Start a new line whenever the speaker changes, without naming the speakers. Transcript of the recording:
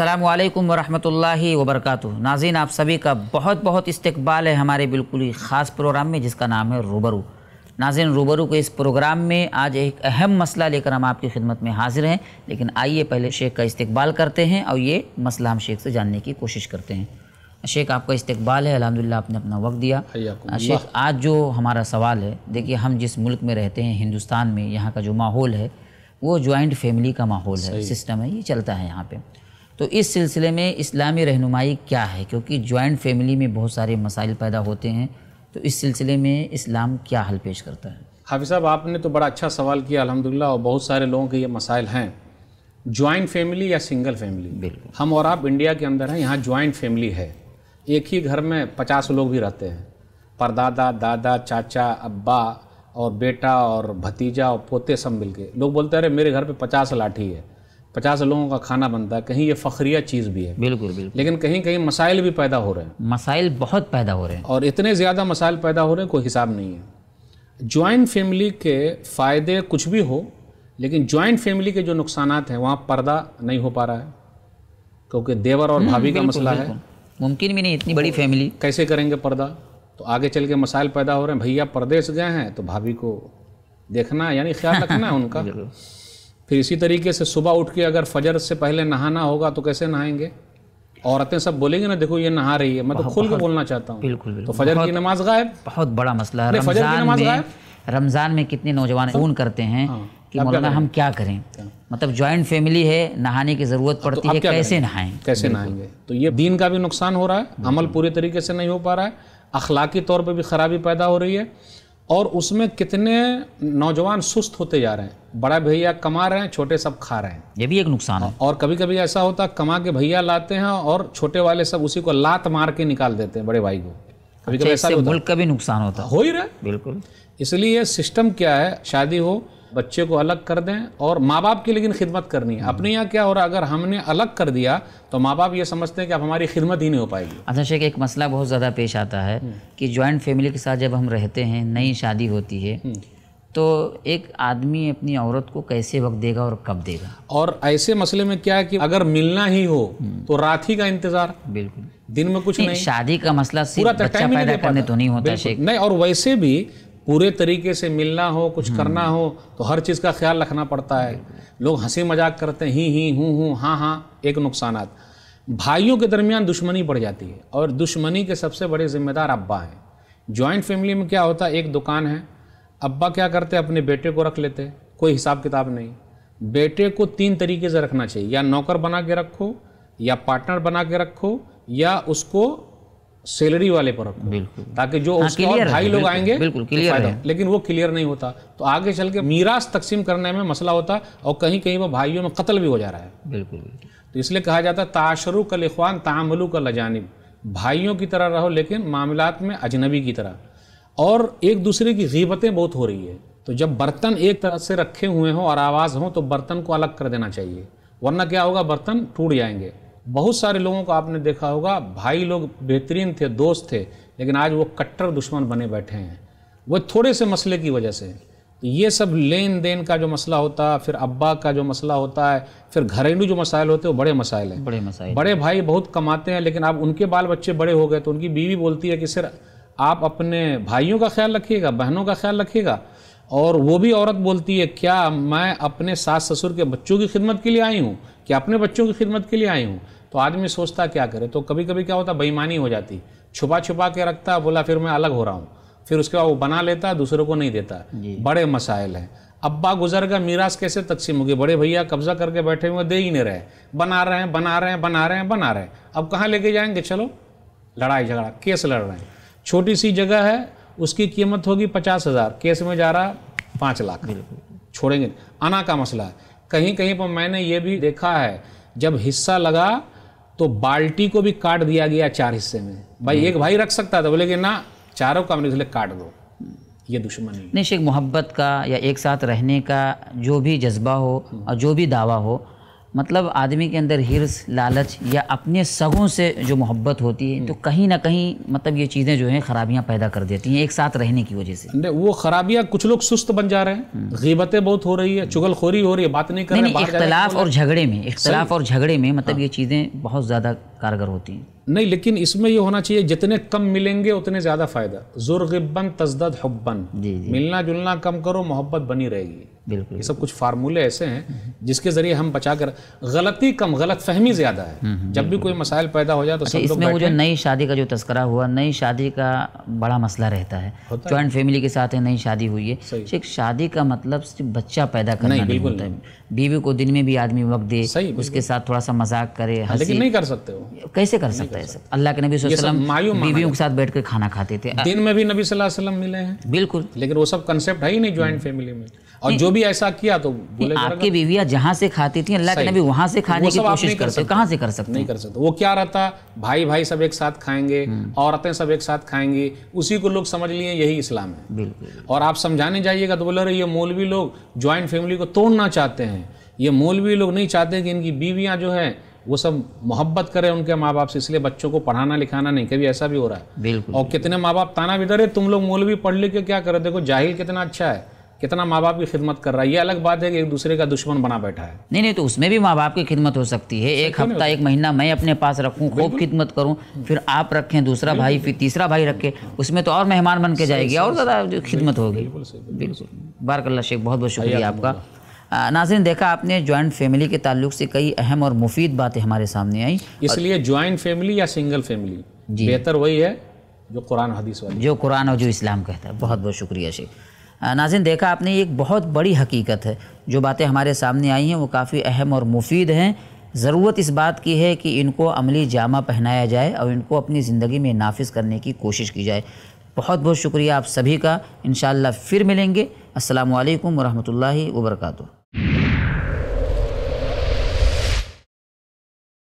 असलकम वरहि वबरक नाजीन आप सभी का बहुत बहुत इस्तकबाल है हमारे बिल्कुल ही ख़ास प्रोग्राम में जिसका नाम है रूबरू नाजिन रूबरू के इस प्रोग्राम में आज एक अहम मसला लेकर हम आपकी खिदमत में हाजिर हैं लेकिन आइए पहले शेख का इस्तकबाल करते हैं और ये मसला हम शेख से जानने की कोशिश करते हैं शेख आपका इस्तकबाल है अलहमदिल्ला आपने अपना वक्त दिया शेख आज जो हमारा सवाल है देखिए हम जिस मुल्क में रहते हैं हिंदुस्तान में यहाँ का जो माहौल है वो जॉइंट फैमिली का माहौल है सिस्टम है ये चलता है यहाँ पर तो इस सिलसिले में इस्लामी रहनुमाई क्या है क्योंकि जॉइंट फैमिली में बहुत सारे मसाइल पैदा होते हैं तो इस सिलसिले में इस्लाम क्या हल पेश करता है
हाफि साहब आपने तो बड़ा अच्छा सवाल किया अलहमदिल्ला और बहुत सारे लोगों के ये मसाइल हैं जॉइंट फैमिली या सिंगल फैमिली बिल्कुल हम और आप इंडिया के अंदर हैं यहाँ जॉइंट फैमिली है एक ही घर में पचास लोग भी रहते हैं परदादा दादा चाचा अब्बा और बेटा और भतीजा और पोते सब मिल के लोग बोलते अरे मेरे घर पे पचास लाठी है पचास लोगों का खाना बनता है कहीं ये फखरिया चीज़ भी है बिल्कुल बिल्कुल लेकिन कहीं कहीं मसाइल भी पैदा हो रहे हैं मसाइल बहुत पैदा हो रहे हैं और इतने ज़्यादा मसाइल पैदा हो रहे हैं कोई हिसाब नहीं है ज्वाइंट फैमिली के फ़ायदे कुछ भी हो लेकिन ज्वाइंट फैमिली के जो नुकसान हैं वहाँ पर्दा नहीं हो पा रहा है क्योंकि देवर और हम्म, भाभी का मसला है मुमकिन भी नहीं इतनी बड़ी फैमिली तो कैसे करेंगे पर्दा तो आगे चल के मसाइल पैदा हो रहे हैं भैया परदेश गए हैं तो भाभी को देखना यानी ख्याल रखना है उनका फिर इसी तरीके से सुबह उठ के अगर फजर से पहले नहाना होगा तो कैसे नहाएंगे औरतें सब बोलेंगे ना देखो ये नहा रही है मैं तो खुल के बोलना चाहता हूँ बिल्कुल, तो फजर की नमाज गायब बहुत बड़ा मसला है रमजान में
रमज़ान में कितने नौजवान फोन करते हैं हाँ। कि मौलाना हम क्या करें मतलब ज्वाइंट फैमिली है नहाने की ज़रूरत तो पड़ती है कैसे नहाएं कैसे नहाएंगे
तो ये दीन का भी नुकसान हो रहा है अमल पूरे तरीके से नहीं हो पा रहा है अखलाकी तौर पर भी ख़राबी पैदा हो रही है और उसमें कितने नौजवान सुस्त होते जा रहे हैं बड़ा भैया कमा रहे हैं छोटे सब खा रहे हैं ये भी एक नुकसान है और कभी कभी ऐसा होता है कमा के भैया लाते हैं और छोटे वाले सब उसी को लात मार के निकाल देते हैं बड़े भाई को कभी कभी अच्छा, ऐसा मुल्क
का भी नुकसान होता हो ही रहा बिल्कुल
इसलिए सिस्टम क्या है शादी हो बच्चे को अलग कर दें और माँ बाप की लेकिन खिदमत करनी है अपने यहाँ क्या हो रहा है अगर हमने अलग कर दिया तो माँ बाप ये समझते हैं कि अब हमारी
खिदमत ही नहीं हो पाएगी अच्छा शेख एक मसला बहुत ज़्यादा पेश आता है हम्म। कि जॉइंट फैमिली के साथ जब हम रहते हैं नई हम्म। शादी होती है हम्म। तो एक आदमी अपनी औरत को कैसे वक्त देगा
और कब देगा और ऐसे मसले में क्या है कि अगर मिलना ही हो तो रात ही का इंतजार बिल्कुल दिन में कुछ नहीं, नहीं। शादी का मसला सिर्फ बच्चा पैदा करने तो नहीं होता शेख नहीं और वैसे भी पूरे तरीके से मिलना हो कुछ हम्म। करना हो तो हर चीज़ का ख्याल रखना पड़ता है लोग हंसी मजाक करते हैं ही ही हूँ हूँ हाँ हाँ एक नुकसान भाइयों के दरमियान दुश्मनी बढ़ जाती है और दुश्मनी के सबसे बड़े जिम्मेदार अब्बा हैं जॉइंट फैमिली में क्या होता है एक दुकान है अब्बा क्या करते अपने बेटे को रख लेते कोई हिसाब किताब नहीं बेटे को तीन तरीके से रखना चाहिए या नौकर बना के रखो या पार्टनर बना के रखो या उसको सैलरी वाले पर रखो बिल्कुल ताकि जो हाँ, उसके और भाई लोग आएंगे बिल्कुल क्लियर तो है लेकिन वो क्लियर नहीं होता तो आगे चल के मीरास तकसीम करने में मसला होता और कहीं कहीं वो भाइयों में कत्ल भी हो जा रहा है बिल्कुल तो इसलिए कहा जाता है ताशरु का लिखवान तामलू का लजानिब भाइयों की तरह रहो लेकिन मामलात में अजनबी की तरह और एक दूसरे की गीबतें बहुत हो रही है तो जब बर्तन एक तरह से रखे हुए हों और आवाज़ हों तो बर्तन को अलग कर देना चाहिए वरना क्या होगा बर्तन टूट जाएंगे बहुत सारे लोगों को आपने देखा होगा भाई लोग बेहतरीन थे दोस्त थे लेकिन आज वो कट्टर दुश्मन बने बैठे हैं वो थोड़े से मसले की वजह से तो ये सब लेन देन का जो मसला होता है फिर अब्बा का जो मसला होता है फिर घरेलू जो मसाइल होते हैं वो बड़े मसाइल हैं बड़े मसाइल बड़े भाई बहुत कमाते हैं लेकिन आप उनके बाल बच्चे बड़े हो गए तो उनकी बीवी बोलती है कि सर आप अपने भाइयों का ख्याल रखिएगा बहनों का ख्याल रखिएगा और वो भी औरत बोलती है क्या मैं अपने सास ससुर के बच्चों की खिदमत के लिए आई हूँ क्या अपने बच्चों की खिदमत के लिए आई हूँ तो आदमी सोचता क्या करे तो कभी कभी क्या होता बेईमानी हो जाती छुपा छुपा के रखता बोला फिर मैं अलग हो रहा हूँ फिर उसके बाद वो बना लेता दूसरों को नहीं देता बड़े मसाइल हैं अब्बा गुजर गया मीरास कैसे तकसीम होगी बड़े भैया कब्जा करके बैठे हुए दे ही नहीं रहे बना रहे हैं बना रहे हैं बना रहे हैं बना रहे हैं अब कहाँ लेके जाएंगे चलो लड़ाई झगड़ा केस लड़ रहे हैं छोटी सी जगह है उसकी कीमत होगी पचास हज़ार केस में जा रहा पाँच लाख छोड़ेंगे आना का मसला है कहीं कहीं पर मैंने ये भी देखा है जब हिस्सा लगा तो बाल्टी को भी काट दिया गया चार हिस्से में भाई हम्म। एक भाई रख सकता था बोले कि ना चारों का मैंने काट दो ये दुश्मनी
नहीं शेख मोहब्बत का या एक साथ रहने का जो भी जज्बा हो हम्म। और जो भी दावा हो मतलब आदमी के अंदर हिरस लालच या अपने सगों से जो मोहब्बत होती है तो कहीं ना कहीं मतलब ये चीज़ें जो हैं खराबियां पैदा कर देती हैं एक साथ रहने की वजह से
वो खराबियां कुछ लोग सुस्त बन जा रहे हैं हम्म। गीबतें बहुत हो रही है चुगलखोरी हो रही है बात नहीं कर रहे नहीं इख्तलाफ और झगड़े में इख्तलाफ और
झगड़े में मतलब हाँ। ये चीज़ें बहुत ज़्यादा कारगर होती हैं
नहीं लेकिन इसमें ये होना चाहिए जितने कम मिलेंगे उतने ज़्यादा फ़ायदा जुर्गिबन तजदद हब्बन मिलना जुलना कम करो मोहब्बत बनी रहेगी बिल्कुल ये सब कुछ फार्मूले ऐसे हैं जिसके ज़रिए हम बचा कर गलती कम गलत फहमी ज़्यादा है हम्म, हम्म, जब भी कोई मसाइल पैदा हो जाए तो अच्छा, इसमें वो जो नई
शादी का जो तस्करा हुआ नई शादी का बड़ा मसला रहता है ज्वाइंट फैमिली के साथ नई शादी हुई है सिर्फ अच्छा, शादी का मतलब सिर्फ बच्चा पैदा करना नहीं, नहीं होता है बीवी को दिन में भी आदमी वक्त दे उसके साथ थोड़ा सा मजाक करे हाँ, लेकिन नहीं कर सकते हो कैसे कर सकता है अल्लाह के नबी बीवियों के साथ बैठ खाना खाते थे दिन
में भी नबी वसल्लम मिले हैं बिल्कुल लेकिन वो सब कंसेप्ट है ही नहीं ज्वाइंट हम्म। फैमिली में और जो भी ऐसा किया तो बोले आपकी
बीविया जहाँ से खाती थी अल्लाह के नबी वहाँ से खाने की कोशिश करते कहाँ से कर सकते नहीं
कर सकते वो क्या रहता भाई भाई सब एक साथ खाएंगे हम्म। औरतें सब एक साथ खाएंगी उसी को लोग समझ लिए यही इस्लाम है और आप समझाने जाइएगा तो बोले ये मौलवी लोग ज्वाइंट फैमिली को तोड़ना चाहते हैं ये मौलवी लोग नहीं चाहते कि इनकी बीवियाँ जो है वो सब मोहब्बत करें उनके माँ बाप से इसलिए बच्चों को पढ़ाना लिखाना नहीं कभी ऐसा भी हो रहा है बिल्कुल और कितने माँ बाप ताना भी डरे तुम लोग मौलवी पढ़ लिख के क्या करो देखो जाहिल कितना अच्छा है कितना माँ बाप की खिदमत कर रहा है ये अलग बात है कि एक दूसरे का दुश्मन बना बैठा
है नहीं नहीं तो उसमें भी माँ बाप की खिदमत हो सकती है एक हफ्ता एक महीना मैं अपने पास रखूँ खूब खिदमत करूँ फिर आप रखें दूसरा भाई फिर तीसरा भाई रखे उसमें तो और मेहमान बन के जाएगी और ज़्यादा खिदमत होगी बिल्कुल बारकल्ला शेख बहुत बहुत शुक्रिया आपका नाजिन देखा आपने ज्वाइंट फैमिली के ताल्लुक से कई अहम और मुफीद बातें हमारे सामने आई इसलिए ज्वाइंट फैमिली या
सिंगल फैमिली
बेहतर वही है जो कुरान हदीस वाली जो कुरान और जो इस्लाम कहता है बहुत बहुत शुक्रिया शेख नाजिन देखा आपने एक बहुत बड़ी हकीकत है जो बातें हमारे सामने आई हैं वो काफ़ी अहम और मुफीद हैं ज़रूरत इस बात की है कि इनको अमली जामा पहनाया जाए और इनको अपनी ज़िंदगी में नाफिज करने की कोशिश की जाए बहुत बहुत शुक्रिया आप सभी का इन फिर मिलेंगे असलकम वरहमल वर्का